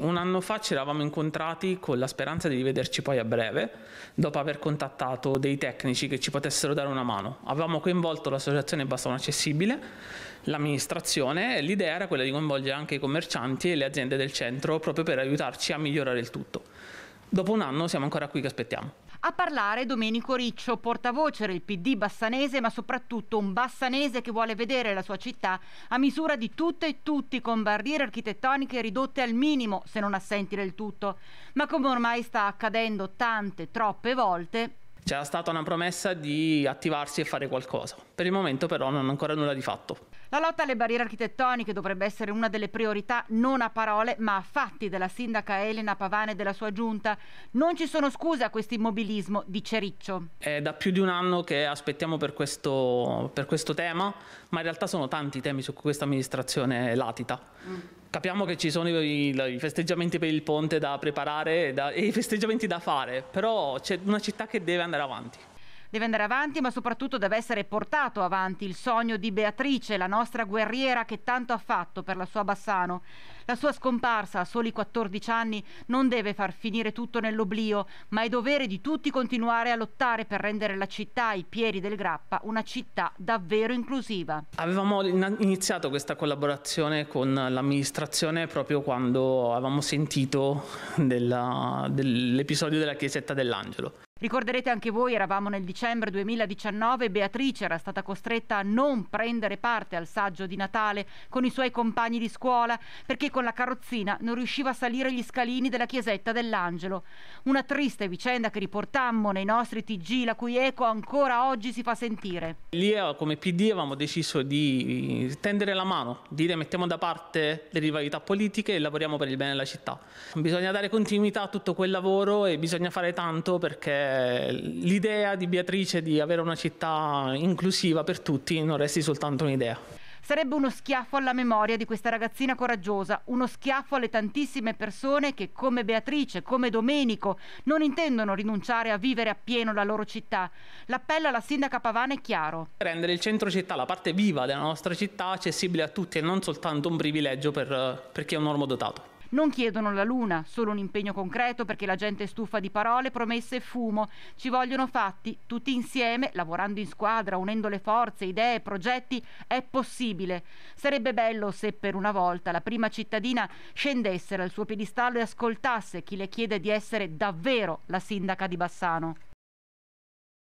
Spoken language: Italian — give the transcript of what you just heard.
Un anno fa ci eravamo incontrati con la speranza di rivederci poi a breve, dopo aver contattato dei tecnici che ci potessero dare una mano. Avevamo coinvolto l'associazione Bastone Accessibile, l'amministrazione e l'idea era quella di coinvolgere anche i commercianti e le aziende del centro proprio per aiutarci a migliorare il tutto. Dopo un anno siamo ancora qui che aspettiamo. A parlare Domenico Riccio, portavoce del PD bassanese, ma soprattutto un bassanese che vuole vedere la sua città a misura di tutte e tutti, con barriere architettoniche ridotte al minimo, se non assenti del tutto. Ma come ormai sta accadendo tante, troppe volte, c'era stata una promessa di attivarsi e fare qualcosa. Per il momento però non è ancora nulla di fatto. La lotta alle barriere architettoniche dovrebbe essere una delle priorità non a parole ma a fatti della sindaca Elena Pavane e della sua giunta. Non ci sono scuse a questo immobilismo dice Riccio. È da più di un anno che aspettiamo per questo, per questo tema, ma in realtà sono tanti i temi su cui questa amministrazione latita. Mm. Capiamo che ci sono i, i, festeggiamenti per il ponte da preparare e, da, e i festeggiamenti da fare, però c'è una città che deve andare avanti. Deve andare avanti, ma soprattutto deve essere portato avanti il sogno di Beatrice, la nostra guerriera che tanto ha fatto per la sua Bassano. La sua scomparsa a soli 14 anni non deve far finire tutto nell'oblio, ma è dovere di tutti continuare a lottare per rendere la città, i Pieri del Grappa, una città davvero inclusiva. Avevamo iniziato questa collaborazione con l'amministrazione proprio quando avevamo sentito dell'episodio della chiesetta dell'angelo. Ricorderete anche voi, eravamo nel dicembre 2019, Beatrice era stata costretta a non prendere parte al saggio di Natale con i suoi compagni di scuola perché con la carrozzina non riusciva a salire gli scalini della chiesetta dell'Angelo. Una triste vicenda che riportammo nei nostri TG, la cui eco ancora oggi si fa sentire. Lì eh, come PD avevamo deciso di tendere la mano, dire mettiamo da parte le rivalità politiche e lavoriamo per il bene della città. Bisogna dare continuità a tutto quel lavoro e bisogna fare tanto perché eh, l'idea di Beatrice di avere una città inclusiva per tutti non resti soltanto un'idea. Sarebbe uno schiaffo alla memoria di questa ragazzina coraggiosa, uno schiaffo alle tantissime persone che, come Beatrice, come Domenico, non intendono rinunciare a vivere appieno la loro città. L'appello alla sindaca Pavana è chiaro. Rendere il centro città, la parte viva della nostra città, accessibile a tutti e non soltanto un privilegio per, eh, per chi è un dotato. Non chiedono la luna, solo un impegno concreto perché la gente è stufa di parole, promesse e fumo. Ci vogliono fatti, tutti insieme, lavorando in squadra, unendo le forze, idee, progetti, è possibile. Sarebbe bello se per una volta la prima cittadina scendesse dal suo piedistallo e ascoltasse chi le chiede di essere davvero la sindaca di Bassano.